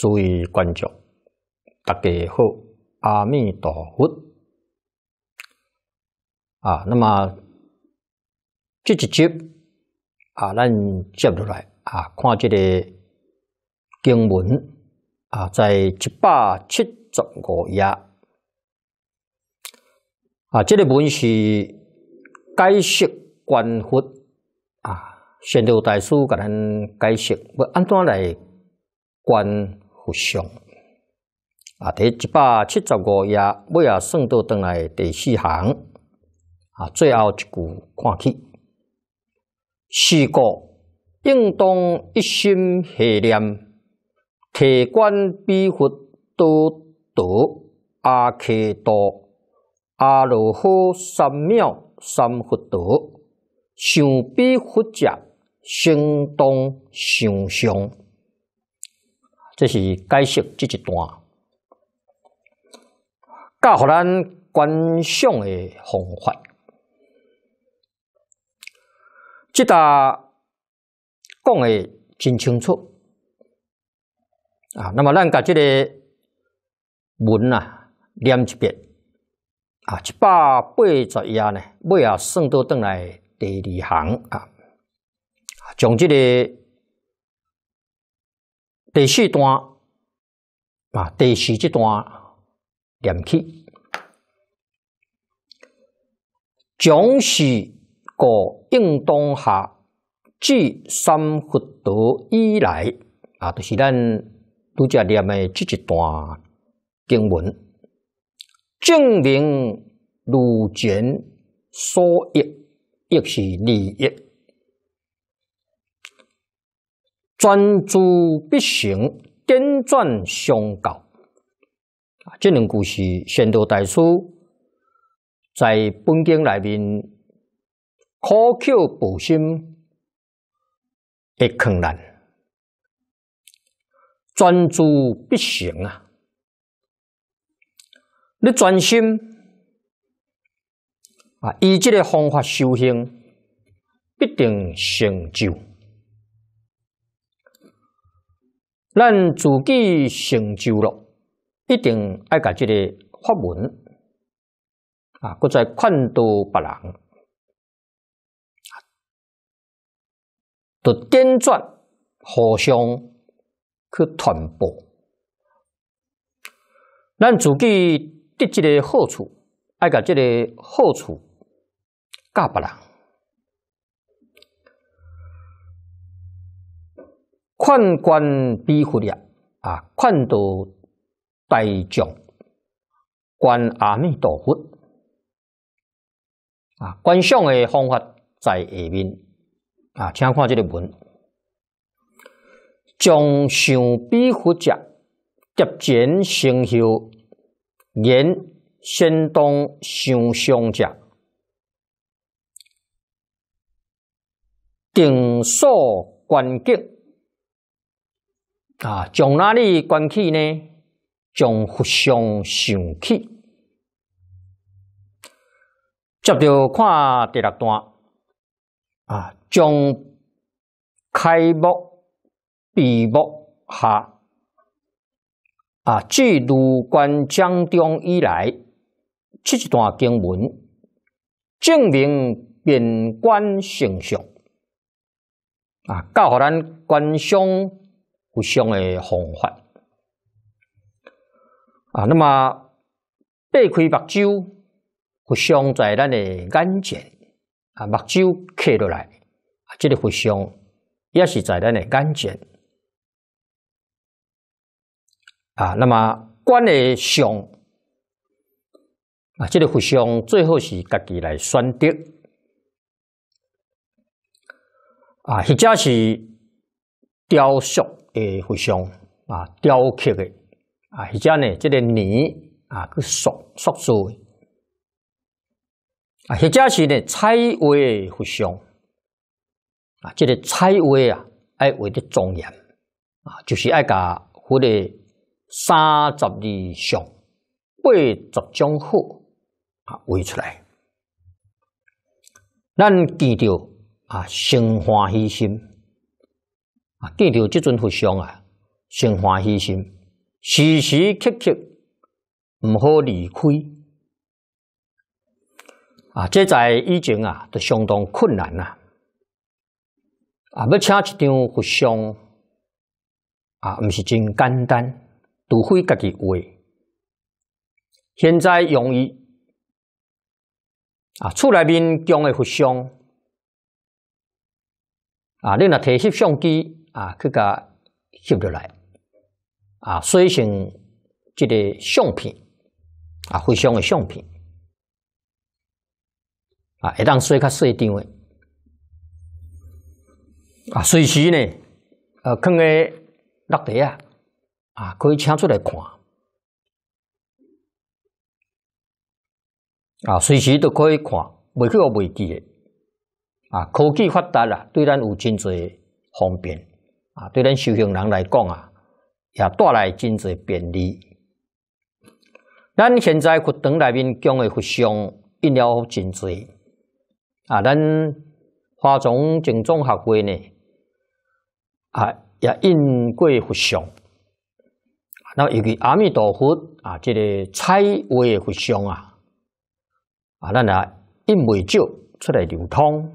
注意关注，大家好，阿弥陀佛啊！那么这一集啊，咱接着来啊，看这个经文啊，在一百七十五页啊，这个文是解释观佛啊，宣有大师给咱解释要安怎来观。啊，第一百七十五页尾啊，算到转来第四行啊，最后一句看起，是故应当一心邪念，提观比佛多德阿克多阿罗诃三藐三佛陀，想彼佛者，心当想相。这是解释这一段，教互咱观赏的方法，即个讲诶真清楚啊。那么咱甲即个文啊念一遍啊，一百八十页呢，尾啊算到倒来第二行啊，即个。第四段啊，第四这段念起，总是果应当下具三福德以来啊，就是咱读者念的这一段经文，证明如见所益，亦是利益。专注必行，颠转相告。啊！这两句是宣道大师在本经里面苦口婆心的困难。专注必行啊！你专心啊，以这个方法修行，必定成就。咱自己成就了，一定爱甲即个法门啊，搁再劝导别人，都辗转互相去传播。咱自己得即个好处，爱甲即个好处，教别人。观观彼佛呀，啊！观到大将观阿弥陀佛，啊！观相的方法在下面，啊，请看这个文：将相彼佛者，得前成就，言先当想相者，定所观境。啊，从哪里观起呢？从互相想起。接着看第六段。啊，从开幕、闭幕下。啊，自入关江中以来，这一段经文证明遍观圣相。啊，教互咱观想。佛像的方法啊，那么避开目睭，佛像在咱的眼前啊，目睭刻落来，这个佛像也是在咱的眼前啊。那么观的像啊，这个佛像最后是家己来选择啊，或者是雕塑。诶，佛像啊，雕刻诶啊，或者呢，这个泥啊，去塑塑作啊，或者是呢，彩绘佛像啊，这个彩绘啊，爱画的庄严啊，就是爱甲迄个三十二像，八十种好啊，画出来，咱见着啊，心欢喜心。啊，见到这尊佛像啊，心欢喜心，时时刻刻唔好离开啊！这在以前啊，都相当困难呐。啊，要请一张佛像啊，唔是真简单，除非家己画。现在容易啊，厝内面供的佛像啊，你若提起相机。啊，去甲摄落来啊，以成即个相片啊，非常个相片啊，一当洗较做定位啊，随时呢，呃，放个落地啊，啊，可以请出来看啊，随时都可以看，未去个未记个啊，科技发达啦，对咱有真侪方便。啊，对咱修行人来讲啊，也带来真侪便利。咱现在学堂内面讲的佛像印了真侪啊，咱花种种装学会呢啊，也印过佛像。那尤其阿弥陀佛啊，这个彩绘佛像啊啊，咱啊印未少出来流通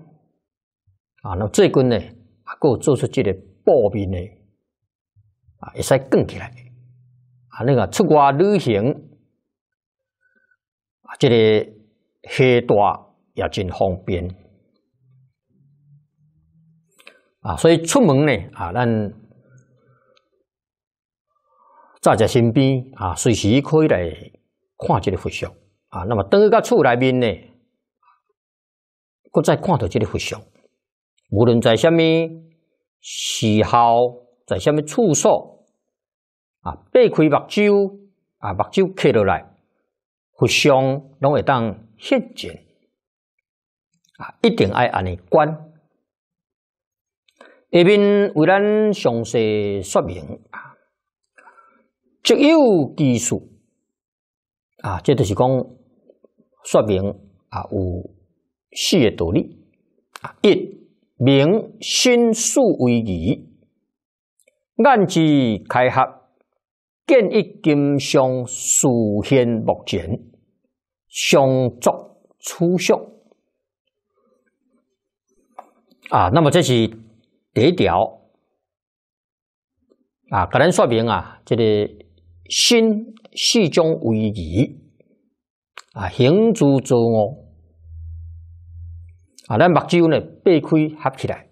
啊。那最近呢，还有做出这个。暴便呢，啊，也使更起来，啊，那个出国旅行，啊，这个携带也真方便，啊，所以出门呢，啊，咱在在身边，啊，随时可以来看这个佛像，啊，那么当到厝内面呢，搁再看到这个佛像，无论在什么。喜好在虾米处所啊？避开目睭啊，目睭看落来，互相拢会当现前啊！一定爱安尼管。下面为咱详细说明啊，即有技术啊，这就是讲说明啊，有四个独立啊，一。明心素为疑，暗自开合，见一金相，数现目前，相作初相。啊，那么这是第一条啊，甲咱说明啊，这个心始终为疑啊，行诸诸恶。啊，咱目睭呢，八开合起来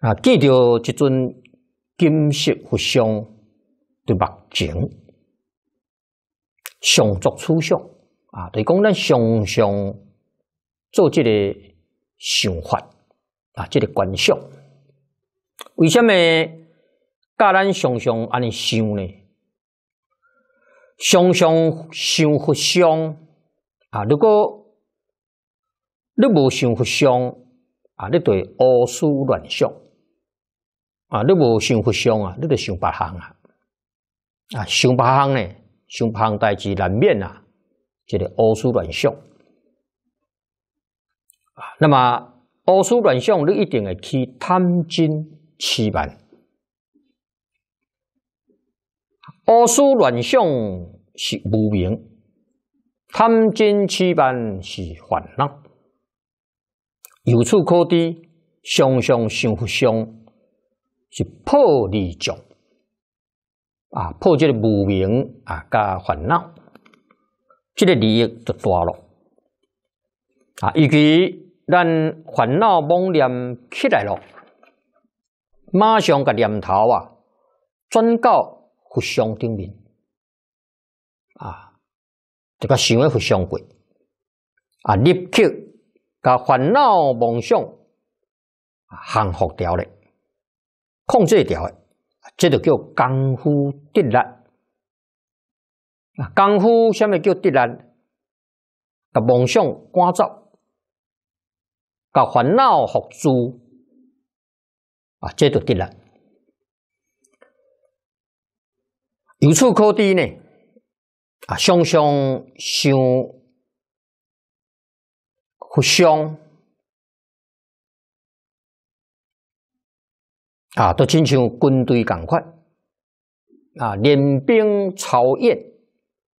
啊，记着一尊金色佛像对吧？前常作图像啊，对，讲咱常常做这个想法啊，这个观想，为什么？教咱常常安尼想呢？常常想佛像啊，如果。你无想佛像啊，你对胡思乱想啊！你无想佛像啊，你就想别行啊！啊，想别行呢，想别行代志难免啊，就是胡思乱想啊。那么胡思乱想，你一定会去贪嗔痴慢。胡思乱想是无明，贪嗔痴慢是烦恼。有处可滴，相相相互相是破利益啊，破这个无明啊加烦恼，这个利益就大了啊。以及咱烦恼妄念起来了，马上个念头啊转到互相顶面啊，这个想为互相过啊，立刻。把烦恼梦想啊，含服掉的，控制掉的，这就叫功夫得力功夫什么叫力甲梦想赶走，甲烦恼辅助啊，这就力由此可敌呢，啊，想想想。互相啊，都亲像军队共快啊，练兵操演，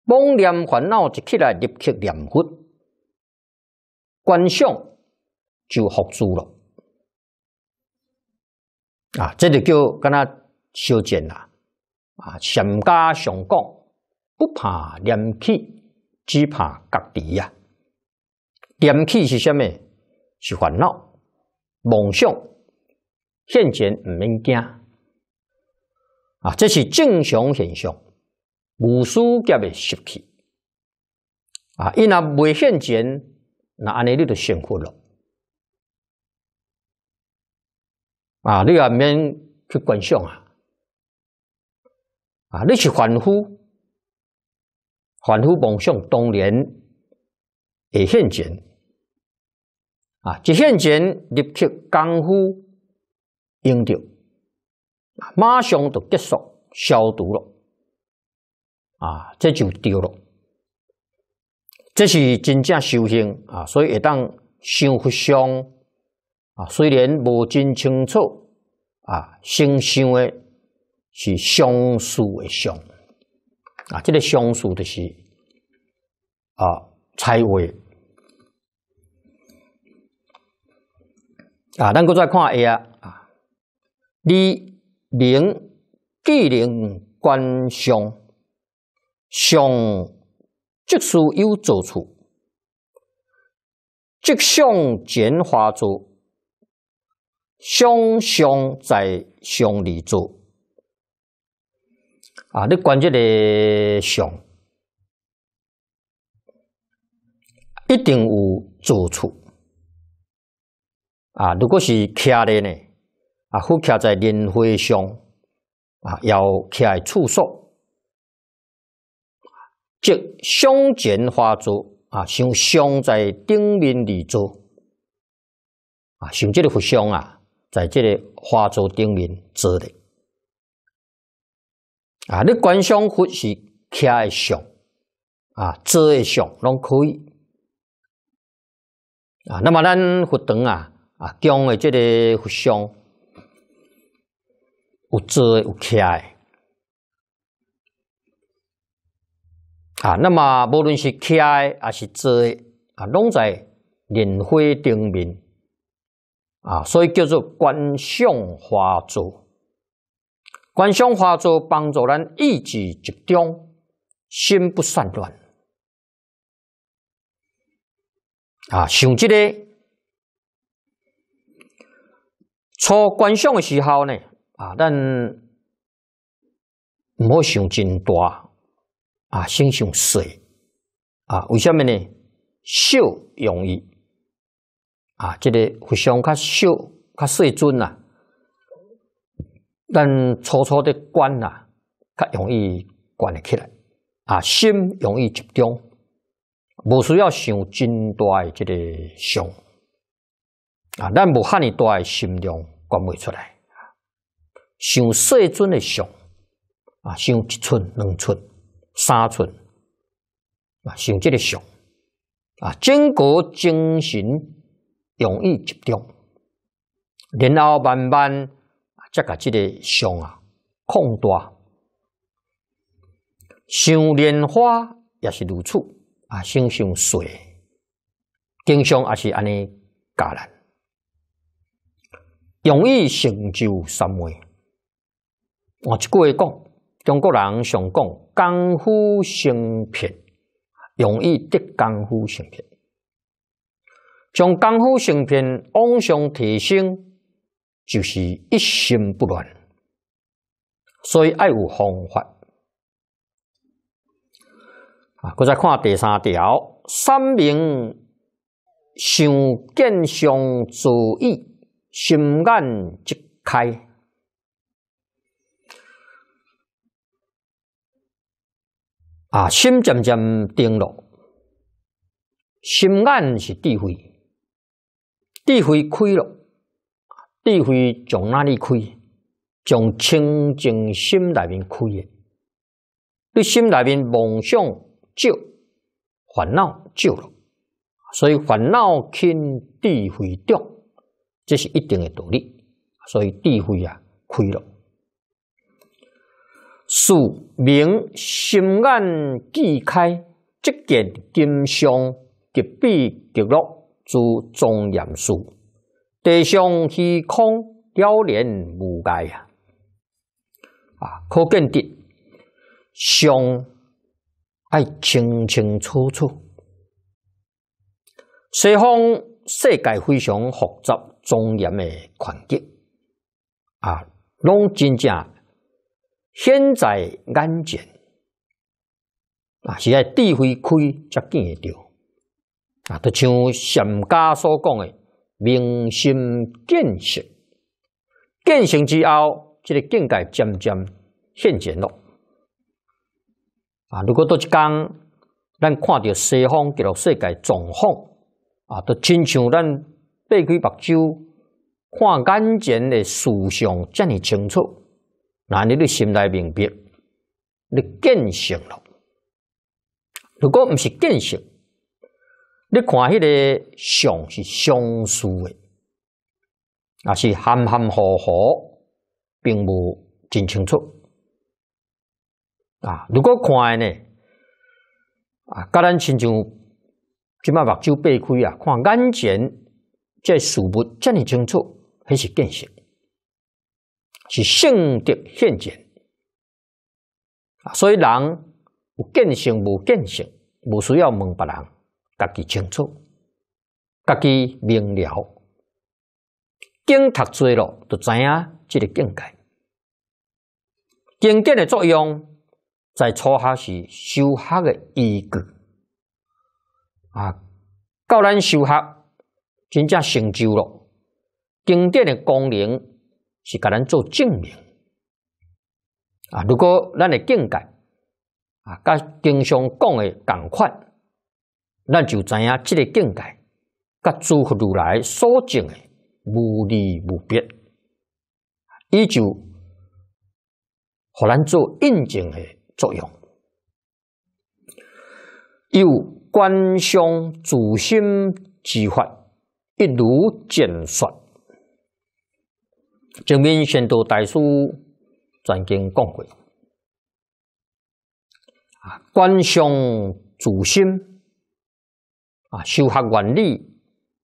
妄念烦恼一起来，立刻念佛，观想就合住了啊！这就叫跟他修剑啦啊！善加上讲不怕念起，只怕隔敌呀。点气是虾米？是烦恼、梦想、现前唔免惊啊！这是正常现象，无须特别失去啊！伊若未现前，那安尼你就幸福了啊！你也免去管想啊！啊！你是凡夫，凡夫梦想，当然会现前。啊！即现前立刻功夫用着，马上就结束消毒了。啊，这就对了。这是真正修行啊，所以会当修佛相啊。虽然无真清楚啊，心想的是相术的相啊，这个相术的是啊，才会。啊，咱搁再看下啊，你明既能观相相即是有做处，即相简化做相相在相里做啊，你观即个相一定有做处。啊，如果是徛的呢，啊，或徛在莲花上，啊，要徛在处所，即香前花烛啊，像香在顶面立坐，啊，像这个佛像啊，在这个花烛顶面坐的，啊，你观赏佛是徛的香，啊，坐的香拢可以，啊，那么咱佛堂啊。啊，供的即个佛像，有坐有徛的。啊，那么无论是徛的，还是坐的，啊，拢在莲花顶面。啊，所以叫做观像化坐。观像化坐帮助咱意志集中，心不散乱。啊，像这个。初观相的时候呢，啊，咱冇想真大，啊，心想碎，啊，为什么呢？少容易，啊，这个互相较少，较细尊呐，咱初初的观呐，较容易观得起来，啊，心容易集中，冇需要想真大的这个相，啊，咱冇看你大的心量。观未出来，想色尊的相啊，想一寸、两寸、三寸啊，想这个相啊，整个精神容易集中，然后慢慢再把个这个相啊，扩大。想莲花也是如此啊，想想水，经常也是安尼加难。容易成就三昧。我一句话讲，中国人常讲功夫成片，容易得功夫成片。将功夫成片往上提升，就是一心不乱。所以爱有方法。啊，搁再看第三条：三明想见想足意。心眼即开，啊，心渐渐定落。心眼是智慧，智慧开了，智慧从哪里开？从清净心里面开的。你心里面妄想少，烦恼少了，所以烦恼轻，智慧重。这是一定的道理，所以智慧啊开了，树明心眼既开，即见金相极必极乐，诸庄严树，地上虚空了然无碍啊，可见得相，爱清清楚楚。西方世界非常复杂。庄严的环境，啊，拢真正现在安前啊，是爱智慧开则见得到，啊，都像禅家所讲的，明心见性，见性之后，即个境界渐渐现前咯，啊，如果都一天，咱看到西方乐世界状况，啊，都亲像咱。闭开目睭，看眼前的事像这么清楚，那你的心内明白，你见性了。如果毋是见性，你看迄个相是相似的，啊是含含糊糊，并无真清楚。啊，如果看呢，啊，甲咱亲像，即摆目睭闭开啊，看眼前。这事物这么清楚，还是见性，是性的现前所以人有见性无见性，无需要问别人，家己清楚，家己明了。经读多了，就知影这个境界。经典的作用，在初学是修学的依据啊，教咱修学。真正成就了经典的功能，是甲咱做证明啊！如果咱的境界啊，甲经常讲的同款，咱就知影即个境界甲诸佛如来所证的无二无别，依旧，互咱做印证的作用。又观相自心之法。一如简说，前明宣道大师专经讲过，啊，观相自心啊，修学原理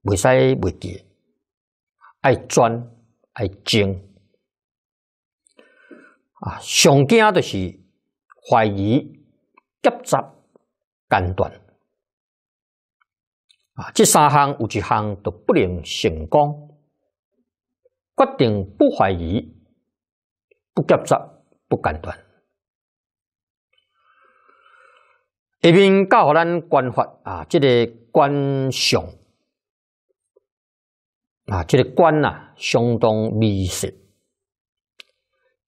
未使未记，爱专爱精啊，上惊就是怀疑、夹杂、间断。啊，这三项有一项都不能成功，决定不怀疑、不夹杂、不间断。下面教互咱观法啊，这个观相啊，这个观呐相当密实，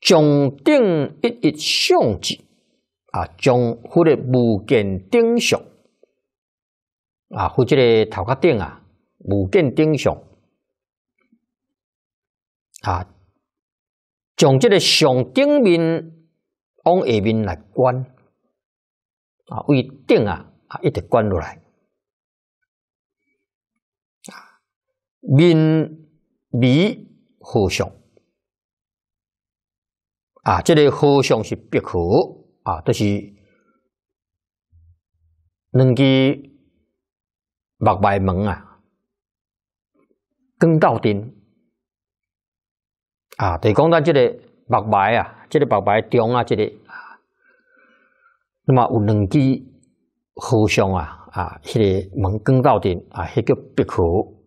将顶一一相记啊，将佛者无减顶相。啊，或者头壳顶啊，物件顶上啊，从这个上顶面往下面来观啊，为顶啊，啊一直观落来啊，面眉互相啊，这个互相是必可啊，都是能支。目白门啊，根到顶啊，就讲咱这个目白啊，这个目白中啊，这个，啊，那么有两支互相啊啊，迄个门根到顶啊，迄叫鼻孔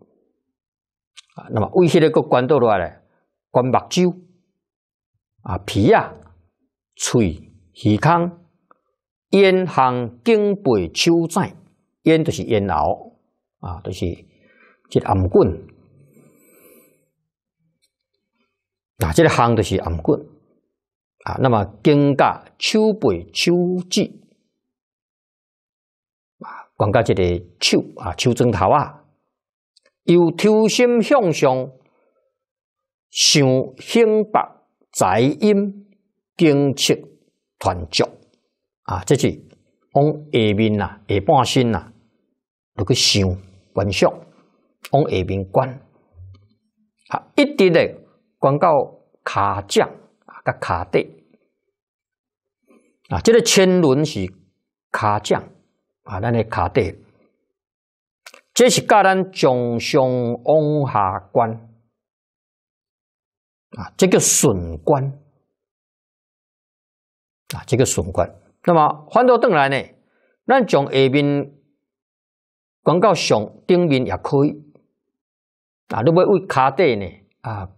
啊，那么为迄个佫关倒落来？关目睭啊，皮啊，喙、耳孔、咽项颈背手掌，咽就是咽喉。啊，都是即个暗棍啊，这个行都是暗棍啊。那么肩胛、手背、手指，啊，广告即个手啊，手针头啊，由头心向上，向胸背、财阴、经气、团脚啊，这是往下面呐，下半身呐，那去向。关上，往下面关，啊，一直的关到卡降啊，个卡底，啊，这个千轮是卡降啊，咱的卡底，这是教咱从上往下关，啊，这个损关，啊，这个损关。那么翻到邓来呢，咱从下面。管到上顶面也可以，啊，你要为骹底呢啊，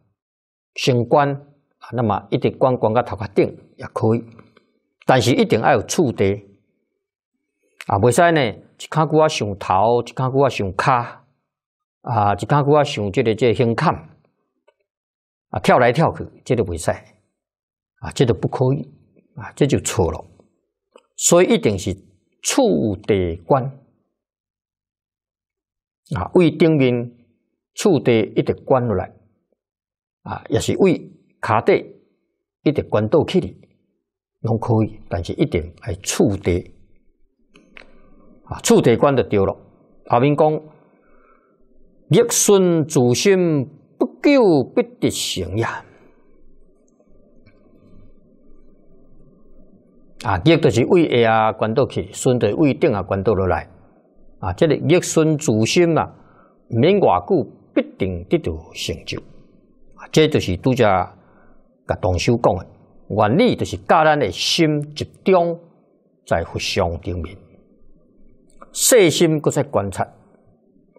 先管啊，那么一定管管到头壳顶也可以，但是一定要有触地啊，袂使呢，一骹骨啊上头，一骹骨啊上骹啊，一骹骨啊上即个即个胸坎啊，跳来跳去，即个袂使啊，即个不可以啊，这就错了，所以一定是触地管。啊，为顶面触底一直关落来，啊，也是为脚底一直关倒去哩，拢可以，但是一定爱触底，啊，触底关就着了。后面讲逆顺自心不救必得行呀，啊，逆就是为下关倒去，顺就为顶啊关倒落来。啊，这个逆顺自心啊，毋免偌久必定得到成就。啊，这就是拄则甲同修讲诶，原理，就是教咱诶心集中在佛像顶面，细心搁再观察。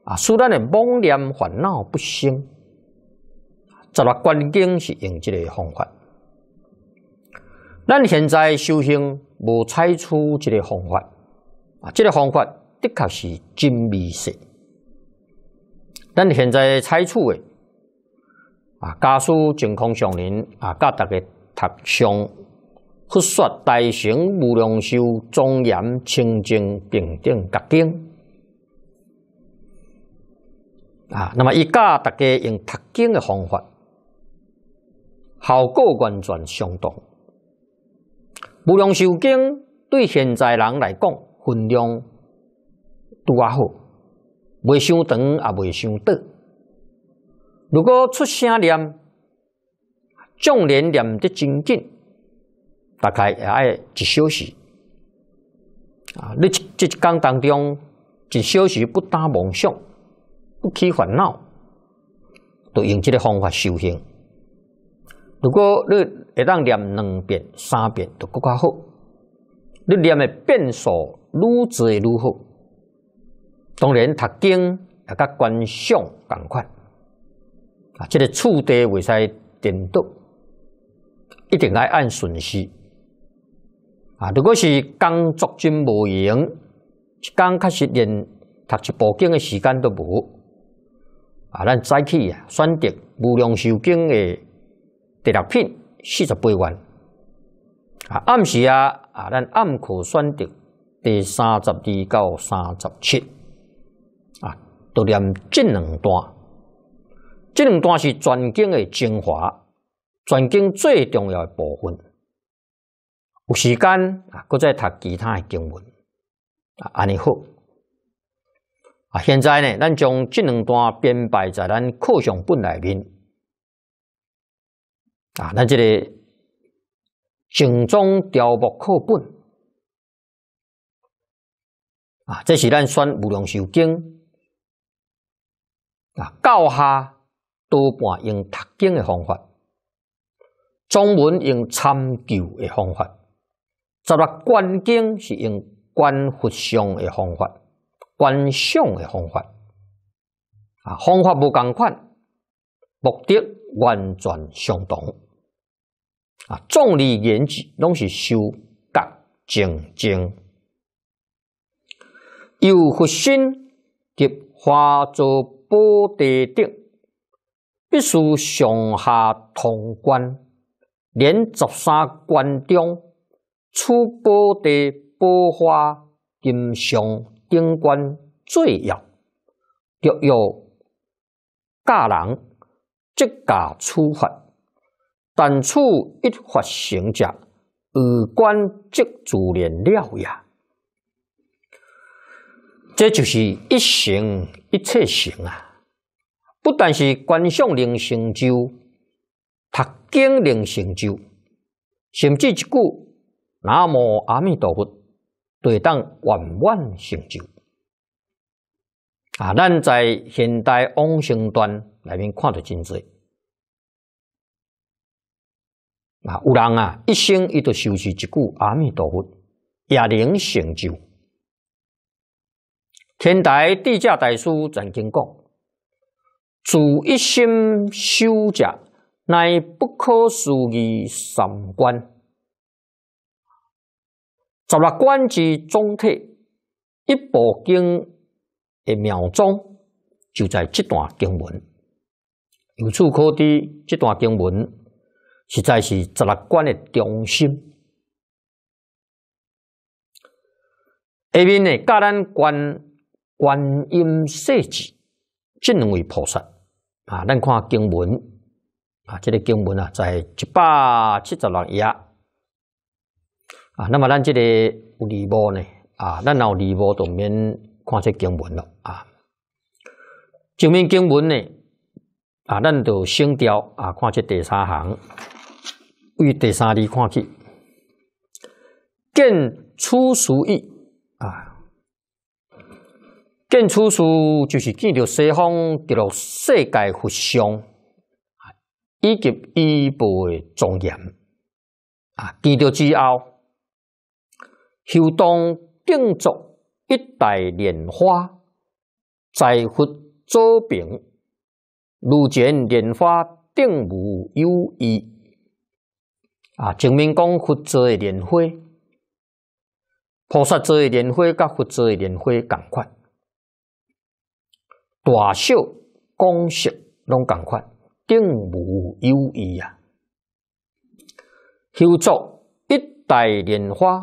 啊，使咱诶妄念烦恼不兴。十六观经是用即个方法。咱现在修行无采取即个方法。啊，这个方法。的确是真美色，但现在拆除的啊，家属健康上人啊，教大家读诵《复说大乘无量寿庄严清净平等觉经》啊，那么以教大家用读经的方法，效果完全相同。无量寿经对现在人来讲，分量。拄啊好，未伤长也未伤短。如果出声念，纵然念得真紧，大概也爱一小时。啊，你即这工当中，一小时不打妄想，不起烦恼，都用即个方法修行。如果你会当念两遍、三遍，就更加好。你念的遍数愈多愈好。当然，读经也甲观赏同款啊！这个厝地未使颠倒，一定爱按顺序啊。如果是工作真无闲，天确实连读一部经的时间都无啊。咱起啊，选择无量寿经的第六品四十八愿啊。暗时啊啊，咱暗课选择第三十二到三十七。读念这两段，这两段是全经的精华，全经最重要诶部分。有时间啊，搁再读其他诶经文啊，安尼好。啊，现在呢，咱将这两段编排在咱课上本里面啊，咱这个《净宗调布课本》啊，这是咱选无量寿经。啊，教下多半用读经的方法，中文用参究的方法，十六观经是用观佛像的方法，观相的方法。啊，方法无共款，目的完全相同。啊，众理言之，拢是修觉正经。由佛心及化作。保地顶必须上下通关，连十三关中，出保地、保花、经商、顶关最要，要有嫁人即嫁出发，但处一发生者，与关即自然了也。这就是一行一切行啊！不但是观想能成就，读经能成就，甚至一句“南无阿弥陀佛”对当万万成就啊！咱在现代往生端里面看到真多啊！有人啊，一生伊德修持一句阿弥陀佛，也能成就。天台地价大师全经讲，主一心修者，乃不可思议三观。十六观之总体，一部经的妙宗就在这段经文。由此可知，这段经文实在是十六观的中心。下面呢，教咱观。观音世子，晋位菩萨啊！咱看经文啊，这个经文啊，在一百七十六页啊。那么，咱这个有礼宝呢啊，咱有礼宝对免看这经文了啊。正面经文呢啊，咱就星雕啊，看这第三行，为第三字看去，见出俗意啊。见此书，就是见到西方，极乐世界佛像，以及依的庄严啊！见到之后，修当定作一代莲花，在佛左边。如前莲花定无有一啊！前明讲佛祖的莲花，菩萨座的莲花，甲佛座的莲花，共款。大小功德拢共款，定无有异啊！修作一代莲花，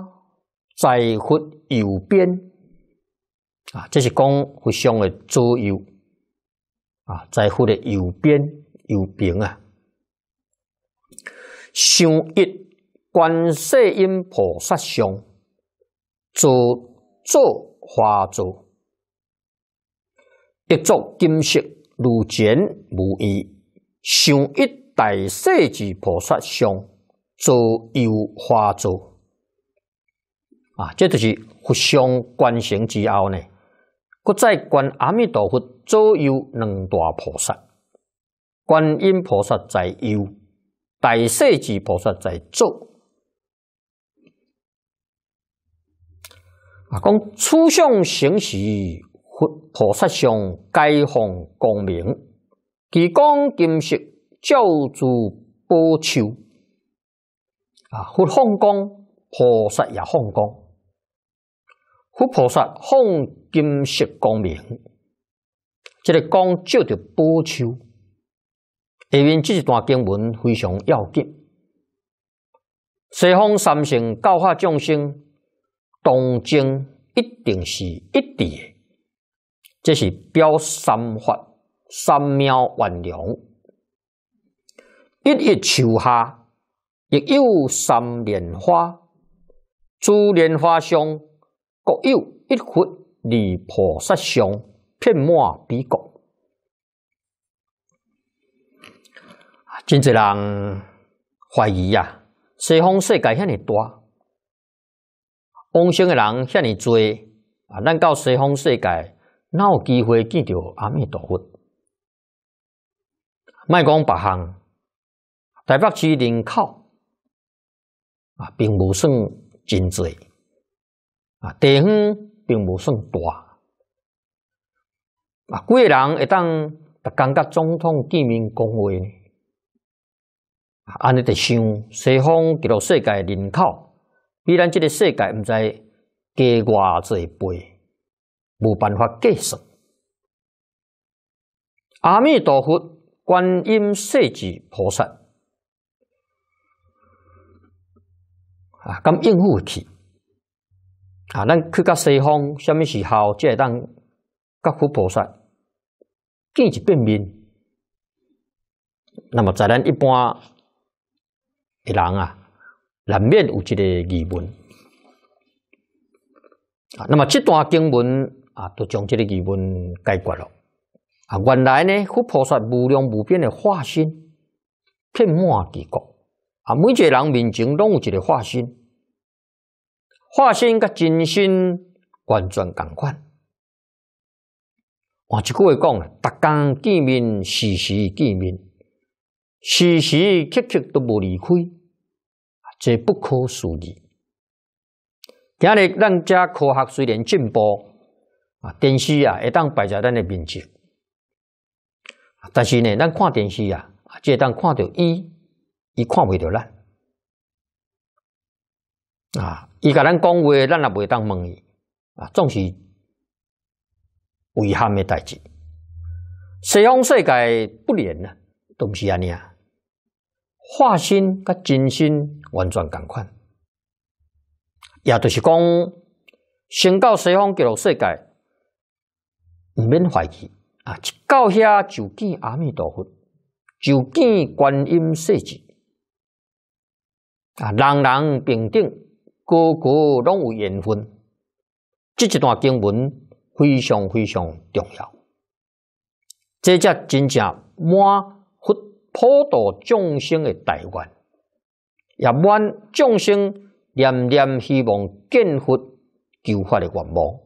在佛右边啊，这是讲佛像的左右啊，在佛的右边右边啊。想一观世音菩萨像，左坐花主。作金色如前无异，上一大世智菩萨相左右化作啊，这就是佛像观成之后呢，各在观阿弥陀佛左右两大菩萨，观音菩萨在右，大世智菩萨在左啊。讲初相成时菩萨相解放光明，其光金色照住波丘啊，佛放光，菩萨也放光，佛菩萨放金色光明，这个光照着波丘。下面这一段经文非常要紧，西方三圣教化众生，同经一定是一点。这是表三法，三妙万量，一一树下亦有三莲花，诸莲花上各有一佛二菩萨像，遍满彼国。真侪人怀疑啊，西方世界遐尼大，往生诶人遐尼多，啊，咱到西方世界。有机会见到阿弥陀佛，卖讲北项，台北市人口啊，并无算真济啊，地方并无算大啊，个人一旦特感觉总统见面讲话呢，啊，安尼就想西方极乐世界人口，比咱即个世界毋知加偌侪倍。无办法计算。阿弥陀佛，观音世尊菩萨啊，咁应付去啊，咱去到西方，什么时候才会当甲佛菩萨见一面？那么在咱一般诶人啊，难免有一个疑问啊。那么这段经文。啊，都将这个疑问解决了。啊，原来呢，佛菩萨无量无边的化身遍满地国。啊，每一个人面前拢有一个化身，化身甲真心完全共款。换一句话讲，逐工见面，时时见面，时时刻刻都无离开，这不可思议。今日咱遮科学虽然进步，啊，电视啊，会当摆在咱的面前，但是呢，咱看电视啊，只当看到伊，伊看未到咱。啊，伊甲咱讲话，咱也袂当问伊。啊，总是遗憾的代志。西方世界不连都东是安尼啊，化身甲真心完全共款，也就是讲，先到西方极乐世界。毋免怀疑啊！一到遐就见阿弥陀佛，就见观音世子啊！人人平等，个个拢有缘分。这一段经文非常非常重要，这才真正满佛普度众生的大愿，也满众生念念希望见佛求法的愿望，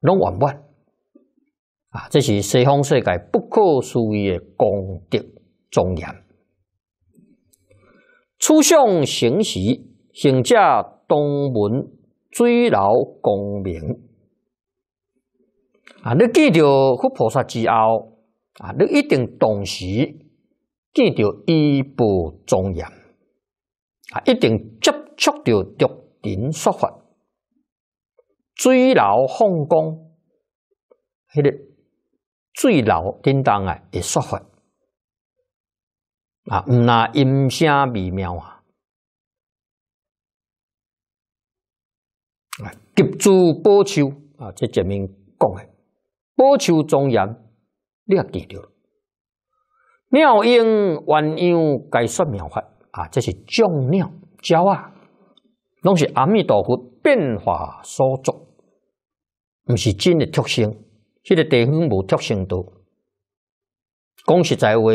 拢圆满。啊，这是西方世界不可思议的功德庄严。初向行时，行者东门最牢光明。啊，你见到佛菩萨之后，啊，你一定同时见到依部庄严。啊，一定接触到独顶说法，最牢奉供，晓个。最老叮当的说法啊，唔那音声微妙啊，啊，极住波丘啊，这前面讲的波丘庄严，你也记掉了。妙音、完音该说妙法啊，这是降妙教啊，拢是阿弥陀佛变化所作，唔是真的特性。迄个地方无特性多，讲实在话，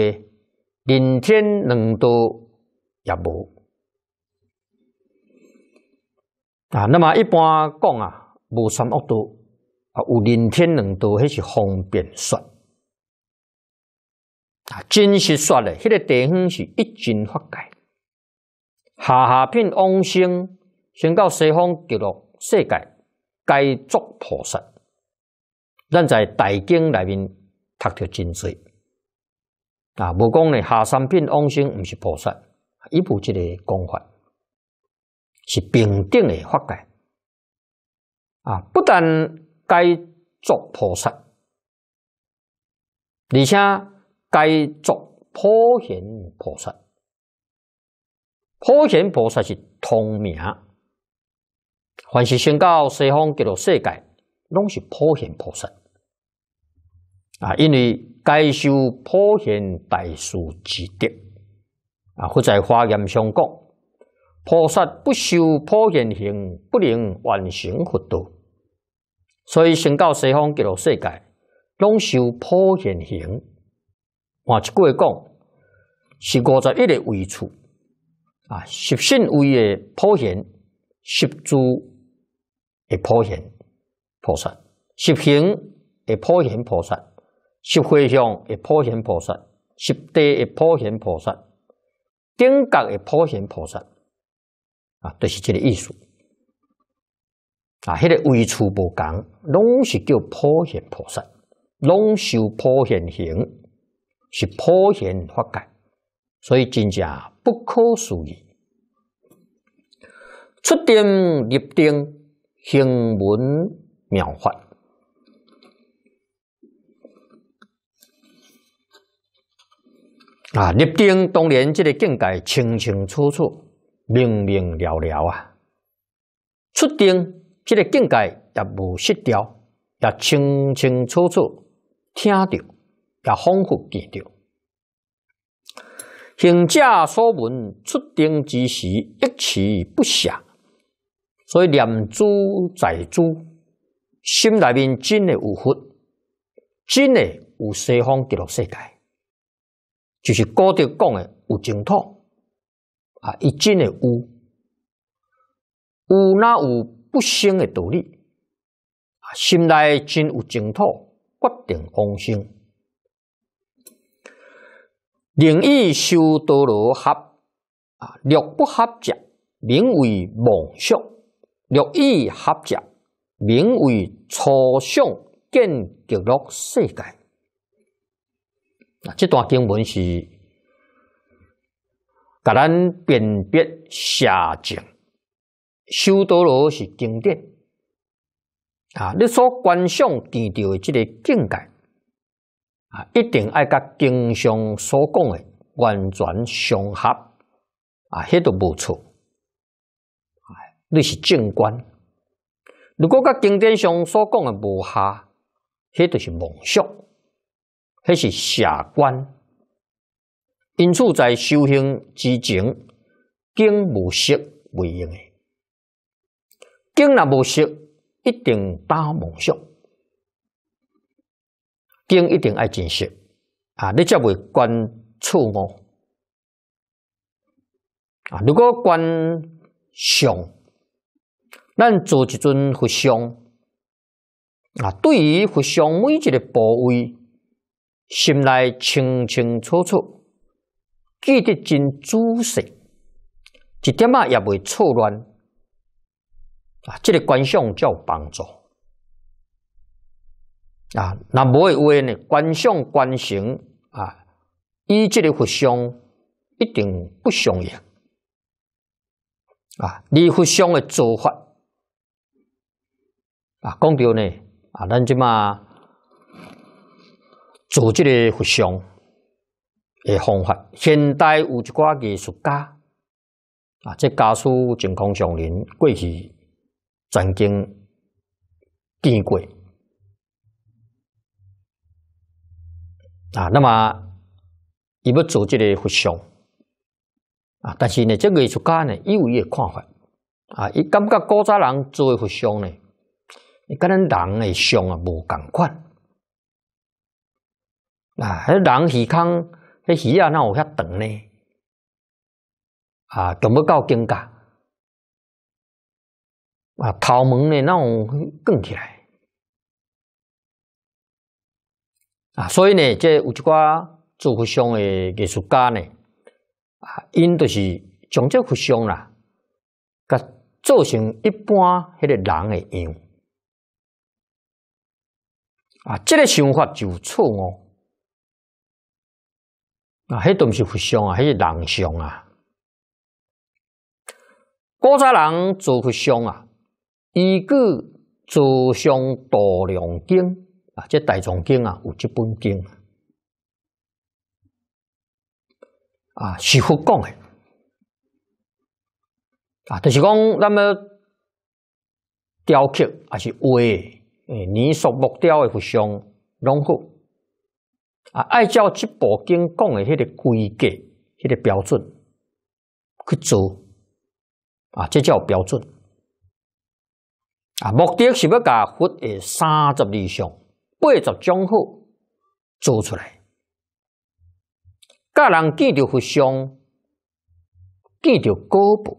连天两道也无啊。那么一般讲啊，无三恶道啊，有连天两道，迄是方便说啊。真实说咧，迄个地方是一经法界，下下品往生，升到西方极乐世界，解作菩萨。咱在大经内面读着真水啊！无讲呢，下三品往生不是菩萨，一部一个讲法是平等的法界啊！不但该做菩萨，而且该做普贤菩萨。普贤菩萨是通名，凡是宣告西方极乐世界。拢是普贤菩萨啊！因为该修普贤大士之德啊，或者华严相讲，菩萨不修普贤行，不能完成佛道。所以成到西方极乐世界，拢修普贤行。换一句话讲，是五十一的位处啊，十信位的普贤，十住的普贤。十行也破贤破萨，十会上也破贤破萨，十地也破贤破萨，顶格也破贤破萨，啊，都是这个意思。啊，迄个微处无共，拢是叫破贤破萨，拢修破贤行，是破贤法界，所以真正不可思议。出定入定，行门。妙法啊！立定当年这个境界清清楚楚、明明了了啊！出定这个境界也无失掉，也清清楚楚听到，也丰富见着。行者所闻出定之时，一气不暇，所以念珠在珠。心内面真的有佛，真的有西方极乐世界，就是古德讲的有净土啊。一真的有，有那有不生的道理啊。心内真有净土，决定往生。灵异修多罗合啊，六不合者名为妄想，六意合者。名为初相见极乐世界。啊，这段经文是，甲咱辨别邪正，修多罗是经典。啊，你所观想见到的这个境界，啊，一定要甲经上所讲的完全相合。啊，迄都无错。啊，你是正观。如果甲经典上所讲诶无下，迄著是梦想，迄是下观。因此，在修行之前，净无色为用诶。净若无色，一定打梦想。净一定爱真实啊！你则袂观错误啊！如果观想，咱做一尊佛像啊，对于佛像每一个部位，心内清清楚楚，记得真仔细，一点啊也不错乱啊。这个观相有帮助啊。那无会话呢？观相观形啊，依这个佛像一定不相言啊。你佛像嘅做法。啊，讲到呢，啊，咱即嘛做即个佛像诶方法，现代有一寡艺术家，啊，即家属、健空上人过去曾经见过，啊，那么伊要做即个佛像，啊，但是呢，即个艺术家呢，伊有伊诶看法，啊，伊感觉古早人做佛像呢。伊跟咱人诶相啊无共款，啊，人耳孔，迄耳啊若有遐长呢，啊，长到到肩胛，啊，头毛呢有卷起来，啊，所以呢，这有一寡做佛像的艺术家呢，啊，因都是将这佛像啦，甲做成一般迄个人的样。啊，这个想法就错哦。啊，那东是佛像啊，迄是人像啊。古早人做佛像啊，依据做像大量经啊，这大藏经啊，有这本经啊。是佛讲的。啊，他是讲那么雕刻还是画？诶，年俗木雕诶佛像，拢好，啊，按照这部经讲诶迄个规格、迄个标准去做啊，这叫标准啊。目的是要甲佛诶三十二相、八十种好做出来，教人见着佛像，见着果报，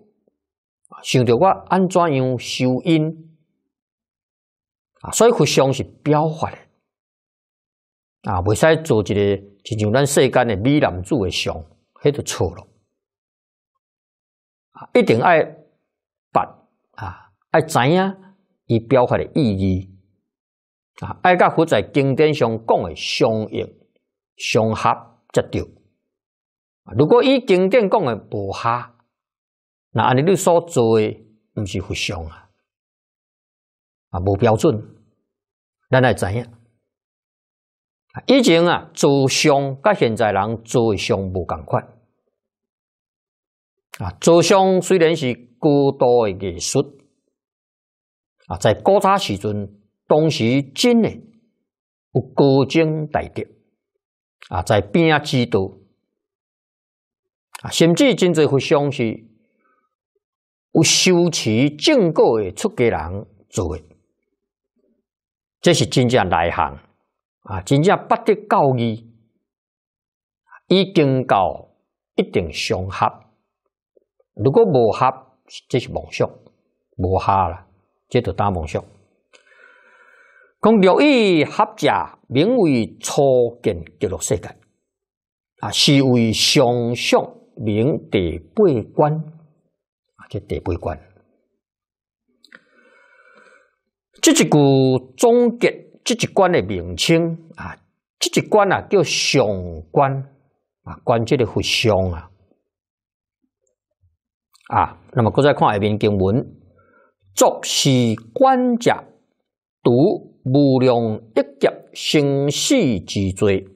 想着我安怎样修因。啊，所以佛像是表法的，啊，袂使做一个，亲像咱世间诶美男子诶像，迄就错了。啊，一定爱八，啊，爱知影伊表法的意义，啊，爱甲佛在经典上讲诶相应、相合、决定。啊，如果伊经典讲诶无合，那安尼你所做诶，毋是佛像啊。啊，无标准，咱来知影。以前啊，做相甲现在人做相无共款。啊，做相虽然是高道的艺术，啊，在古早时阵，当时真诶有高精大德啊，在边啊之多。啊，甚至真侪幅相是有修持正果诶出家人做诶。这是真正内涵啊！真正不得教育已经到一定相合。如果无合，这是梦想，无合啦，这都大梦想。讲六义合者，名为初见极乐世界啊，是为相向名第八观啊，这第八观。这一句总结这一关的名称啊，这一关啊叫上关啊，关即诶，佛上啊啊。那么，再看下面经文：作是观者，独无量亿劫生死之罪，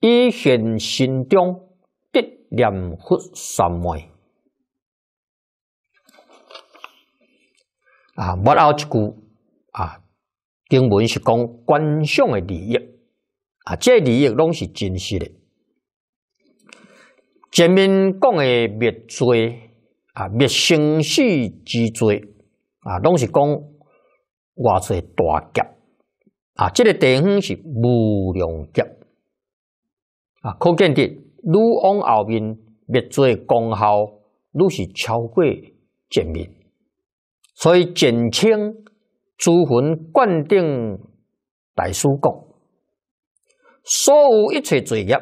以现身中得念佛三昧啊。不后一句啊，经文是讲观赏的利益，啊，这利益拢是真实的。前面讲的灭罪，啊，灭生死之罪，啊，拢是讲外做大劫，啊，这个地方是无量劫，啊，可见的，愈往后面灭罪功效，愈是超过前面，所以减轻。诸佛灌顶大师讲：所有一切罪业、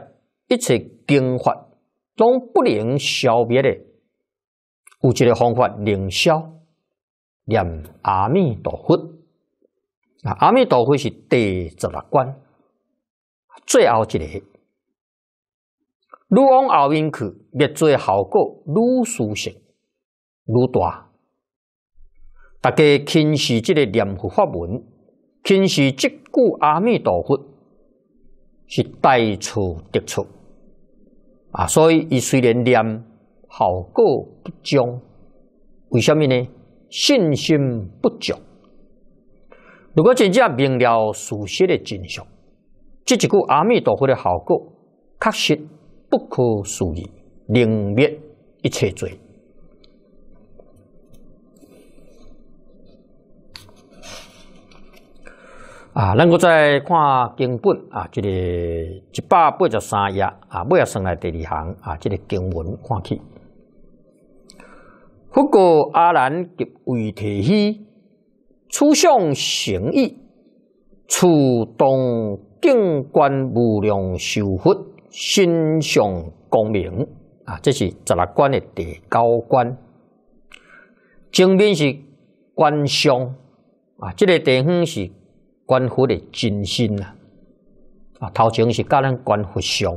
一切经法，都不能消灭的。有一个方法能消，念阿弥陀佛。阿弥陀佛是第十六观，最后一个。越往后面去，灭罪效果越殊胜，越大。大家轻视这个念佛法门，轻视这句阿弥陀佛是大错特错啊！所以，伊虽然念，效果不彰。为什么呢？信心不足。如果真正明了事实的真相，这句阿弥陀佛的效果，确实不可思议，能灭一切罪。啊，咱搁再看经本啊，这个一百八十三页啊，尾啊算来第二行啊，这个经文看起。佛告阿难及为提：，初向行意，此动静观无量受佛，心向光明啊，这是十六观的第九观。前面是观相啊，这个地方是。观佛的真心呐，啊，头前是教咱观佛相，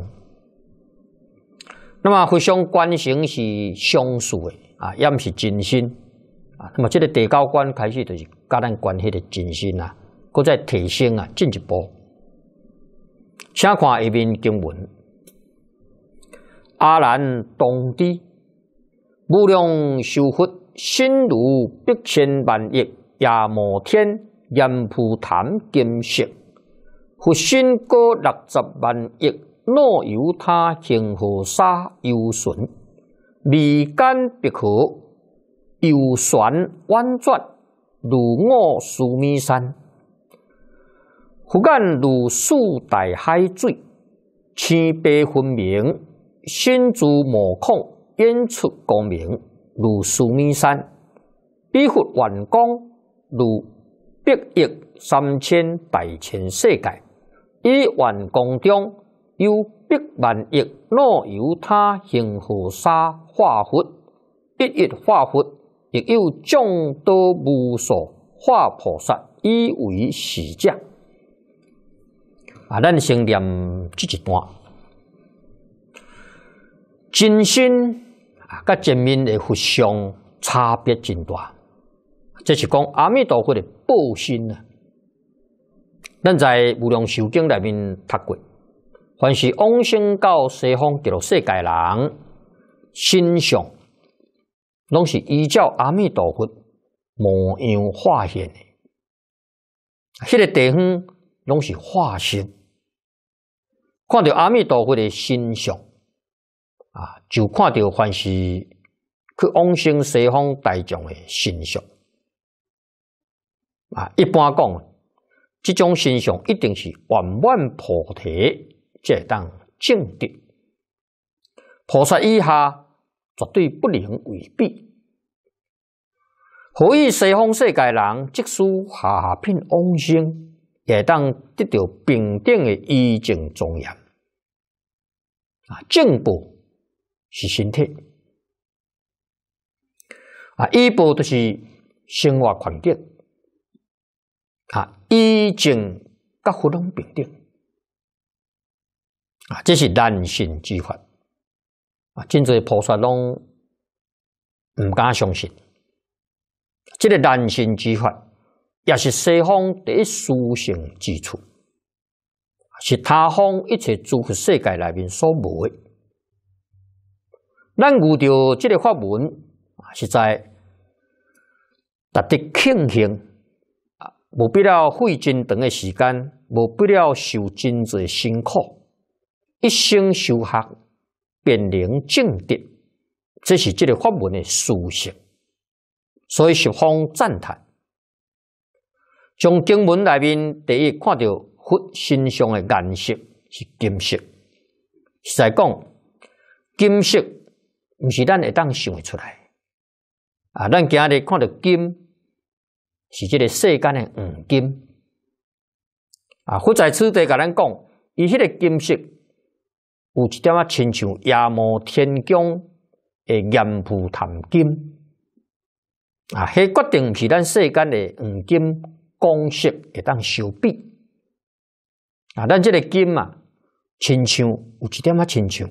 那么佛相观行是相似的啊，要么是真心啊，那么这个地高观开始就是教咱观他的真心啊，搁再提升啊，进一步。请看下面经文：阿难，当知，无量修佛，心如八千万亿夜摩天。阎浮潭金色，佛身高六十万亿，若有他净河沙犹存。味甘别苦，游旋婉转，如我苏弥山。佛眼如四大海水，青白分明，心如磨孔，现出光明，如苏弥山。比佛眼光如。百亿三千大千世界，亿万亿光中，有百万亿若由他形菩萨化佛，一一化佛，亦有众多无数化菩萨，以为事者。啊，咱先念这一段，真心啊，甲前面的佛像差别真大。这是讲阿弥陀佛的。布心啊。咱在无量寿经里面读过，凡是往生到西方极乐世界人，心相拢是依照阿弥陀佛模样化现的，迄个地方拢是化身。看到阿弥陀佛的心相啊，就看到凡是去往生西方大众的心相。啊，一般讲，这种现象一定是圆满菩提，才当正的。菩萨以下，绝对不能回避。所以西方世界人，即使下品往生，也当得到平等的依正庄严。啊，正部是身体，啊，依部就是生活环境。啊！已经甲佛龙平等啊，这是难信之法啊！真侪菩萨拢唔敢相信，这个难信之法也是西方第一殊胜之处，是他方一切诸佛世界内面所无的。咱遇到这个法门啊，是在值得庆幸。无必要费真长诶时间，无必要受真侪辛苦，一生修学，便能证得，这是这个法门诶殊胜。所以十方赞叹，从经文内面第一看到佛身上的颜色是金色。在讲金色，毋是咱会当想诶出来，啊，咱今日看到金。是即个世间诶黄金啊！佛在此地甲咱讲，伊迄个金色有一点仔亲像夜摩天宫诶阎浮檀金啊，迄决定是咱世间诶黄金，公色会当相比啊，咱即个金啊，亲像有一点仔亲像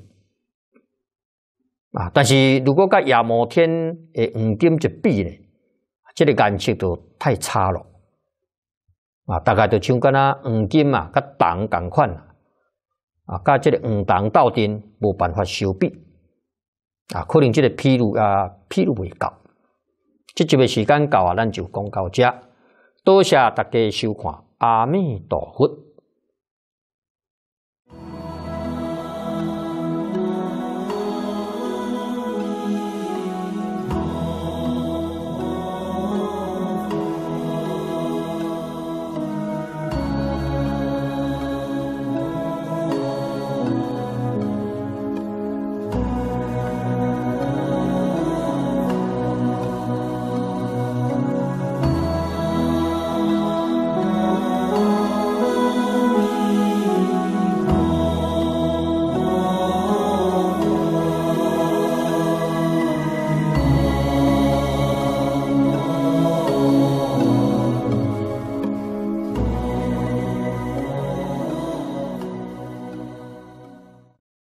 啊，但是如果甲夜摩天诶黄金一比呢？这个颜色就太差了，啊，大概就像干那黄金嘛，甲铜同款啊，啊，甲这个黄铜斗阵无办法相比。啊，可能这个披露啊披露未到，这节的时间到啊，咱就讲到这，多谢大家收看，阿弥陀佛。